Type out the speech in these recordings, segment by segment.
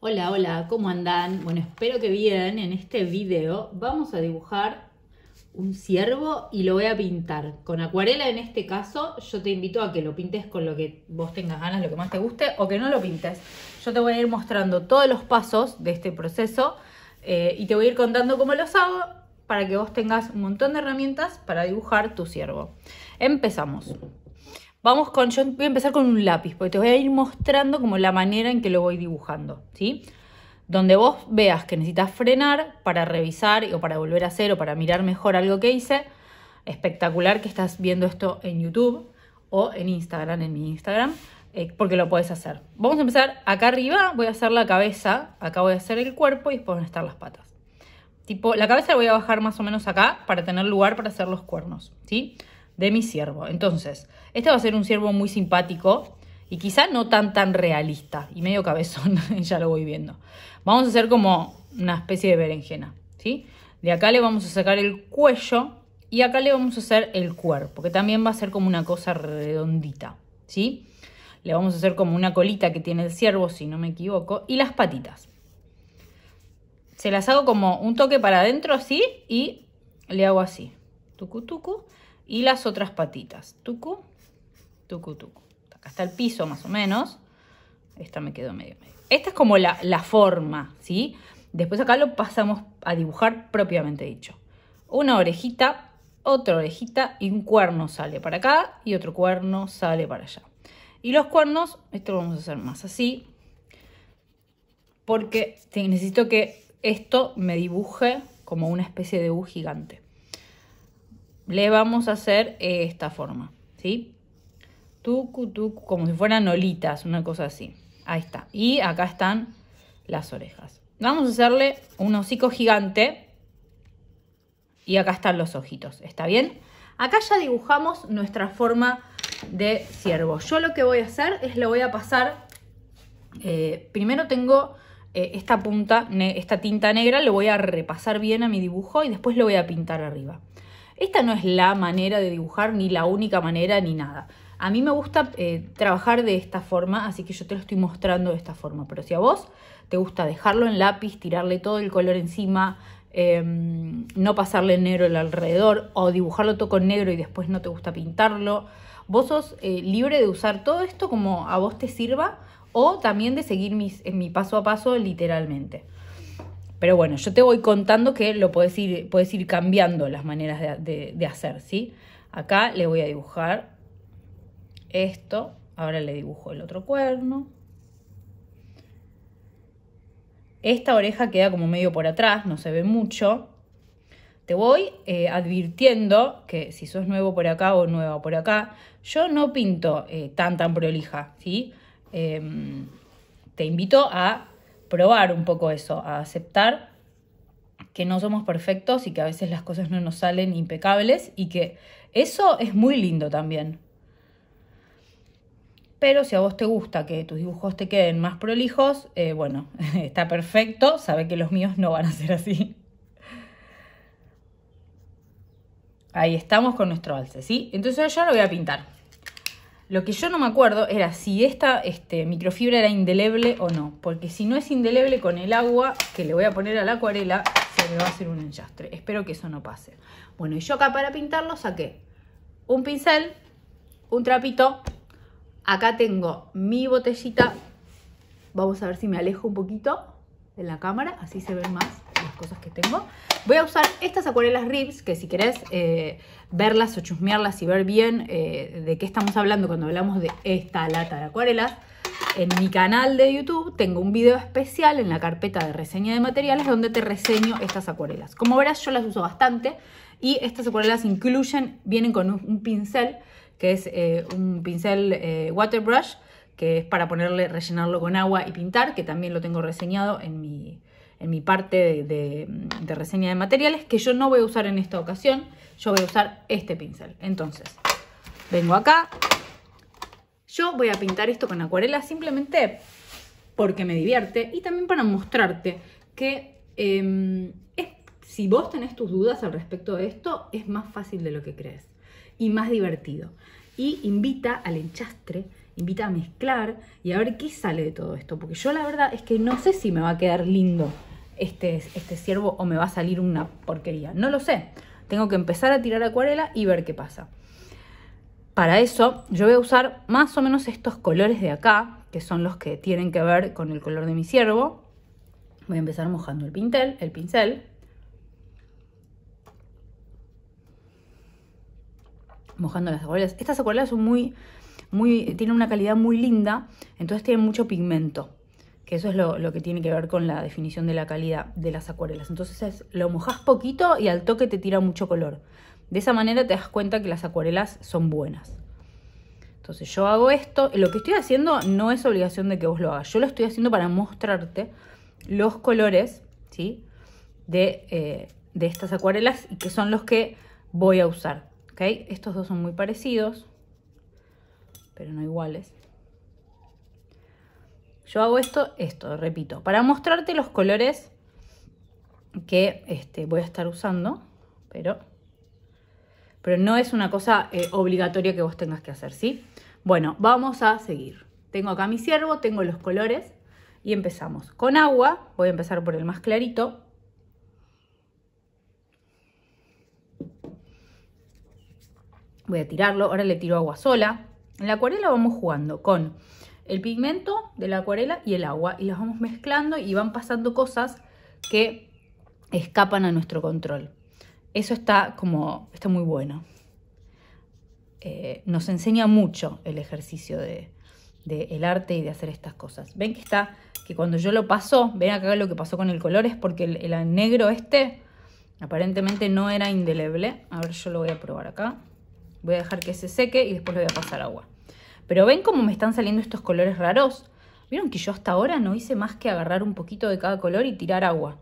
Hola, hola, ¿cómo andan? Bueno, espero que bien. En este video vamos a dibujar un ciervo y lo voy a pintar. Con acuarela en este caso, yo te invito a que lo pintes con lo que vos tengas ganas, lo que más te guste, o que no lo pintes. Yo te voy a ir mostrando todos los pasos de este proceso eh, y te voy a ir contando cómo los hago para que vos tengas un montón de herramientas para dibujar tu ciervo. Empezamos. Vamos con, yo voy a empezar con un lápiz, porque te voy a ir mostrando como la manera en que lo voy dibujando, ¿sí? Donde vos veas que necesitas frenar para revisar o para volver a hacer o para mirar mejor algo que hice, espectacular que estás viendo esto en YouTube o en Instagram, en mi Instagram, eh, porque lo puedes hacer. Vamos a empezar acá arriba, voy a hacer la cabeza, acá voy a hacer el cuerpo y después van a estar las patas. Tipo, la cabeza la voy a bajar más o menos acá para tener lugar para hacer los cuernos, ¿sí? sí de mi siervo. Entonces, este va a ser un siervo muy simpático y quizá no tan tan realista y medio cabezón, ya lo voy viendo. Vamos a hacer como una especie de berenjena, ¿sí? De acá le vamos a sacar el cuello y acá le vamos a hacer el cuerpo, que también va a ser como una cosa redondita, ¿sí? Le vamos a hacer como una colita que tiene el ciervo, si no me equivoco, y las patitas. Se las hago como un toque para adentro así y le hago así, tucu tucu y las otras patitas. Tucu, tucu, tucu. Acá está el piso más o menos. Esta me quedó medio medio. Esta es como la, la forma, ¿sí? Después acá lo pasamos a dibujar propiamente dicho. Una orejita, otra orejita y un cuerno sale para acá y otro cuerno sale para allá. Y los cuernos, esto lo vamos a hacer más así, porque necesito que esto me dibuje como una especie de U gigante le vamos a hacer eh, esta forma, ¿sí? Tucu, tucu, como si fueran olitas, una cosa así. Ahí está. Y acá están las orejas. Vamos a hacerle un hocico gigante. Y acá están los ojitos, ¿está bien? Acá ya dibujamos nuestra forma de ciervo. Yo lo que voy a hacer es lo voy a pasar... Eh, primero tengo eh, esta punta, esta tinta negra, lo voy a repasar bien a mi dibujo y después lo voy a pintar arriba. Esta no es la manera de dibujar, ni la única manera, ni nada. A mí me gusta eh, trabajar de esta forma, así que yo te lo estoy mostrando de esta forma. Pero si a vos te gusta dejarlo en lápiz, tirarle todo el color encima, em, no pasarle negro el alrededor o dibujarlo todo con negro y después no te gusta pintarlo, vos sos eh, libre de usar todo esto como a vos te sirva o también de seguir en mi paso a paso literalmente. Pero bueno, yo te voy contando que lo puedes ir, puedes ir cambiando las maneras de, hacer, ¿sí? Acá le voy a dibujar esto, ahora le dibujo el otro cuerno. Esta oreja queda como medio por atrás, no se ve mucho. Te voy eh, advirtiendo que si sos nuevo por acá o nueva por acá, yo no pinto eh, tan tan prolija, ¿sí? Em, te invito a probar un poco eso, a aceptar que no somos perfectos y que a veces las cosas no nos salen impecables y que eso es muy lindo también. Pero si a vos te gusta que tus dibujos te queden más prolijos, eh, bueno, está perfecto, sabe que los míos no van a ser así. Ahí estamos con nuestro alce, ¿sí? Entonces yo lo voy a pintar. Lo que yo no me acuerdo era si esta este, microfibra era indeleble o no. Porque si no es indeleble con el agua que le voy a poner a la acuarela, se me va a hacer un enllastre. Espero que eso no pase. Bueno, y yo acá para pintarlo saqué un pincel, un trapito. Acá tengo mi botellita. Vamos a ver si me alejo un poquito de la cámara. Así se ven más las cosas que tengo. Voy a usar estas acuarelas ribs, que si querés eh, verlas o chusmearlas y ver bien eh, de qué estamos hablando cuando hablamos de esta lata de acuarelas, en mi canal de YouTube tengo un video especial en la carpeta de reseña de materiales donde te reseño estas acuarelas. Como verás, yo las uso bastante y estas acuarelas incluyen, vienen con un, pincel, que es eh, un pincel water brush, que es para ponerle, rellenarlo con agua y pintar, que también lo tengo reseñado en mi en mi parte de, reseña de materiales que yo no voy a usar en esta ocasión. Yo voy a usar este pincel. Entonces, vengo acá. Yo voy a pintar esto con acuarela simplemente porque me divierte y también para mostrarte que em, si vos tenés tus dudas al respecto de esto, es más fácil de lo que crees y más divertido. Y invita al enchastre, invita a mezclar y a ver qué sale de todo esto, porque yo la verdad es que no sé si me va a quedar lindo. Este, este, ciervo o me va a salir una porquería. No lo sé. Tengo que empezar a tirar acuarela y ver qué pasa. Para eso yo voy a usar más o menos estos colores de acá, que son los que tienen que ver con el color de mi ciervo. Voy a empezar mojando el pincel, el pincel. Mojando las acuarelas. Estas acuarelas son muy, muy, tienen una calidad muy linda, entonces tienen mucho pigmento que eso es lo, que tiene que ver con la definición de la calidad de las acuarelas. Entonces es, lo mojas poquito y al toque te tira mucho color. De esa manera te das cuenta que las acuarelas son buenas. Entonces yo hago esto, lo que estoy haciendo no es obligación de que vos lo hagas, yo lo estoy haciendo para mostrarte los colores ¿sí? de, eh, estas acuarelas y que son los que voy a usar. Estos dos son muy parecidos, pero no iguales. Yo hago esto, esto, repito, para mostrarte los colores que este, voy a estar usando, pero, pero no es una cosa eh, obligatoria que vos tengas que hacer, ¿sí? Bueno, vamos a seguir. Tengo acá mi ciervo, tengo los colores y empezamos. Con agua, voy a empezar por el más clarito. Voy a tirarlo, ahora le tiro agua sola. En la acuarela vamos jugando con el pigmento de la acuarela y el agua y las vamos mezclando y van pasando cosas que escapan a nuestro control. Eso está como, está muy bueno. Eh, nos enseña mucho el ejercicio de, el arte y de hacer estas cosas. Ven que está, que cuando yo lo paso, ven acá lo que pasó con el color, es porque el, el negro este aparentemente no era indeleble. A ver, yo lo voy a probar acá. Voy a dejar que se seque y después le voy a pasar agua. Pero ven cómo me están saliendo estos colores raros. Vieron que yo hasta ahora no hice más que agarrar un poquito de cada color y tirar agua.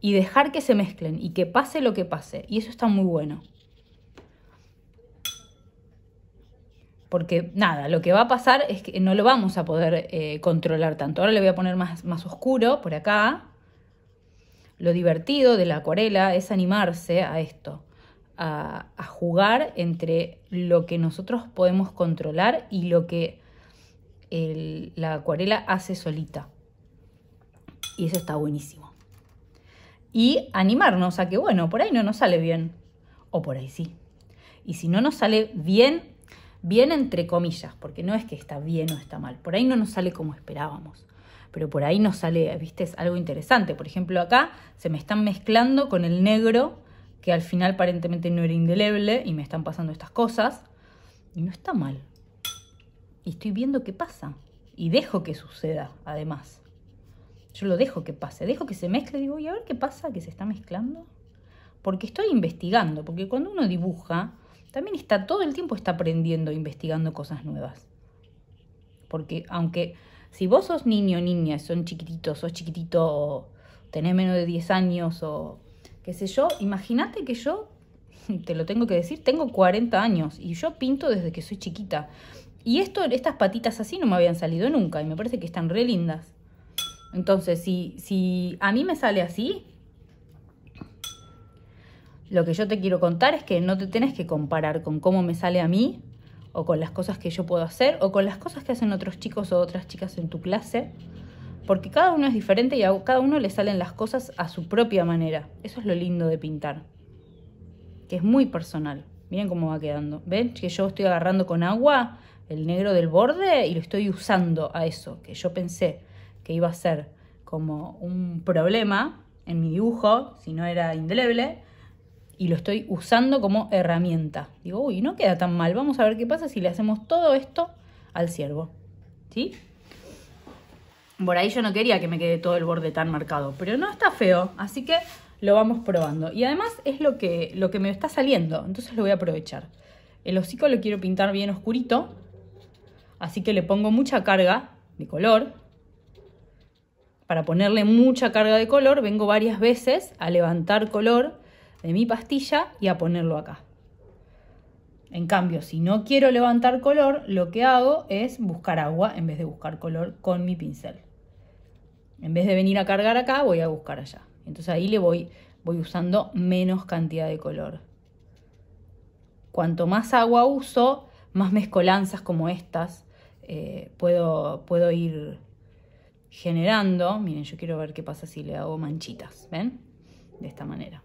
Y dejar que se mezclen y que pase lo que pase. Y eso está muy bueno. porque nada, lo que va a pasar es que no lo vamos a poder eh, controlar tanto. Ahora le voy a poner más oscuro por acá. Lo divertido de la acuarela es animarse a esto a, jugar entre lo que nosotros podemos controlar y lo que la acuarela hace solita. Y eso está buenísimo. Y animarnos a que, bueno, por ahí no nos sale bien. O por ahí sí. Y si no nos sale bien, bien entre comillas, porque no es que está bien o está mal. Por ahí no nos sale como esperábamos. Pero por ahí nos sale, viste, es algo interesante. Por ejemplo, acá se me están mezclando con el negro que al final aparentemente no era indeleble y me están pasando estas cosas. Y no está mal. Y estoy viendo qué pasa. Y dejo que suceda, además. Yo lo dejo que pase, dejo que se mezcle, digo, y a ver qué pasa, que se está mezclando. Porque estoy investigando, porque cuando uno dibuja, también está todo el tiempo está aprendiendo, investigando cosas nuevas. Porque aunque si vos sos niño, o niña, son chiquititos, sos chiquitito, tenés menos de 10 años o qué sé yo, imagínate que yo, te lo tengo que decir, tengo 40 años y yo pinto desde que soy chiquita. Y esto, estas patitas así no me habían salido nunca y me parece que están re lindas. Entonces, si, si a mí me sale así, lo que yo te quiero contar es que no te tenés que comparar con cómo me sale a mí o con las cosas que yo puedo hacer o con las cosas que hacen otros chicos o otras chicas en tu clase porque cada uno es diferente y a cada uno le salen las cosas a su propia manera. Eso es lo lindo de pintar, que es muy personal. Miren cómo va quedando. ¿Ven? Que yo estoy agarrando con agua el negro del borde y lo estoy usando a eso, que yo pensé que iba a ser como un problema en mi dibujo, si no era indeleble, y lo estoy usando como herramienta. Digo, uy, no queda tan mal, vamos a ver qué pasa si le hacemos todo esto al ciervo. ¿Sí? Por ahí yo no quería que me quede todo el borde tan marcado, pero no está feo, así que lo vamos probando. Y además es lo que, lo que me está saliendo, entonces lo voy a aprovechar. El hocico lo quiero pintar bien oscurito, así que le pongo mucha carga de color. Para ponerle mucha carga de color, vengo varias veces a levantar color de mi pastilla y a ponerlo acá. En cambio, si no quiero levantar color, lo que hago es buscar agua en vez de buscar color con mi pincel. En vez de venir a cargar acá, voy a buscar allá. Entonces ahí le voy, voy usando menos cantidad de color. Cuanto más agua uso, más mezcolanzas como estas eh, puedo, puedo ir generando. Miren, yo quiero ver qué pasa si le hago manchitas, ¿ven? De esta manera.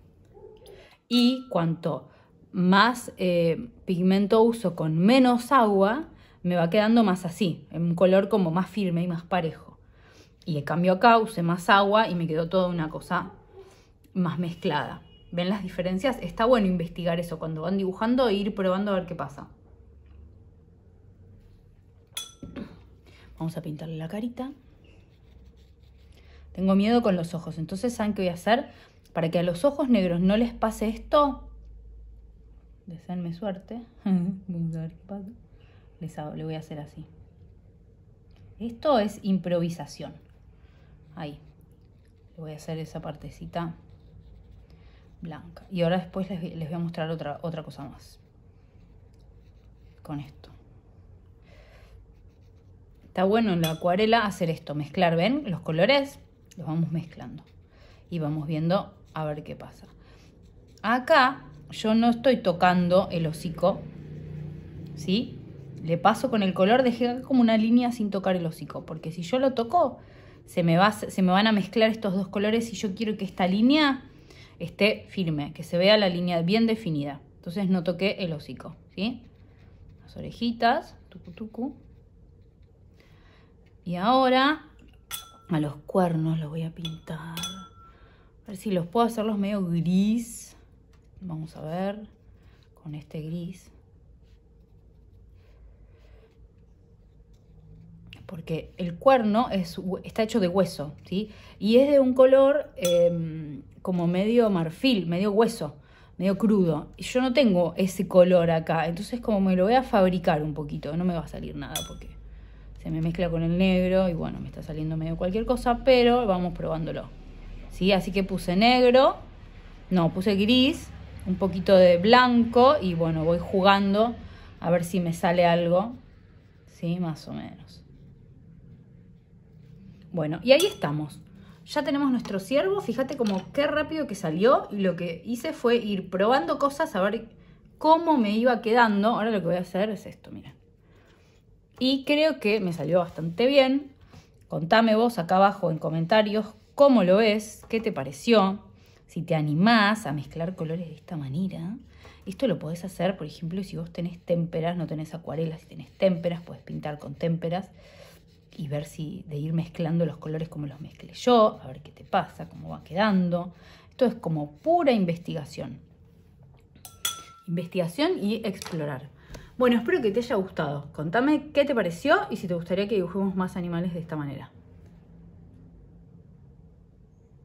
Y cuanto más eh, pigmento uso con menos agua, me va quedando más así, en un color como más firme y más parejo. Y en cambio acá usé más agua y me quedó toda una cosa más mezclada. ¿Ven las diferencias? Está bueno investigar eso cuando van dibujando e ir probando a ver qué pasa. Vamos a pintarle la carita. Tengo miedo con los ojos, entonces ¿saben qué voy a hacer? Para que a los ojos negros no les pase esto, deseenme suerte, voy a hacer así. Esto es improvisación ahí le voy a hacer esa partecita blanca y ahora después les, voy a mostrar otra, otra cosa más con esto está bueno en la acuarela hacer esto mezclar ven los colores los vamos mezclando y vamos viendo a ver qué pasa acá yo no estoy tocando el hocico ¿sí? le paso con el color dejé como una línea sin tocar el hocico porque si yo lo toco se me, van a mezclar estos dos colores y yo quiero que esta línea esté firme, que se vea la línea bien definida. Entonces no toqué el hocico, ¿sí? Las orejitas, tucu Y ahora a los cuernos los voy a pintar. A ver si los puedo los medio gris. Vamos a ver con este gris. porque el cuerno está hecho de hueso, ¿sí? Y es de un color em, como medio marfil, medio hueso, medio crudo. Y yo no tengo ese color acá, entonces como me lo voy a fabricar un poquito, no me va a salir nada porque se me mezcla con el negro y bueno, me está saliendo medio cualquier cosa, pero vamos probándolo. ¿Sí? Así que puse negro, no, puse gris, un poquito de blanco y bueno, voy jugando a ver si me sale algo, ¿sí? Más o menos. Bueno, y ahí estamos. Ya tenemos nuestro ciervo. Fíjate como qué rápido que salió. Y lo que hice fue ir probando cosas a ver cómo me iba quedando. Ahora lo que voy a hacer es esto, mira. Y creo que me salió bastante bien. Contame vos acá abajo en comentarios cómo lo ves, qué te pareció, si te animás a mezclar colores de esta manera. Esto lo podés hacer, por ejemplo, si vos tenés témperas, no tenés acuarelas, si tenés témperas, puedes pintar con témperas y ver si de ir mezclando los colores como los mezclé yo, a ver qué te pasa, cómo va quedando. Esto es como pura investigación. Investigación y explorar. Bueno, espero que te haya gustado. Contame qué te pareció y si te gustaría que dibujemos más animales de esta manera.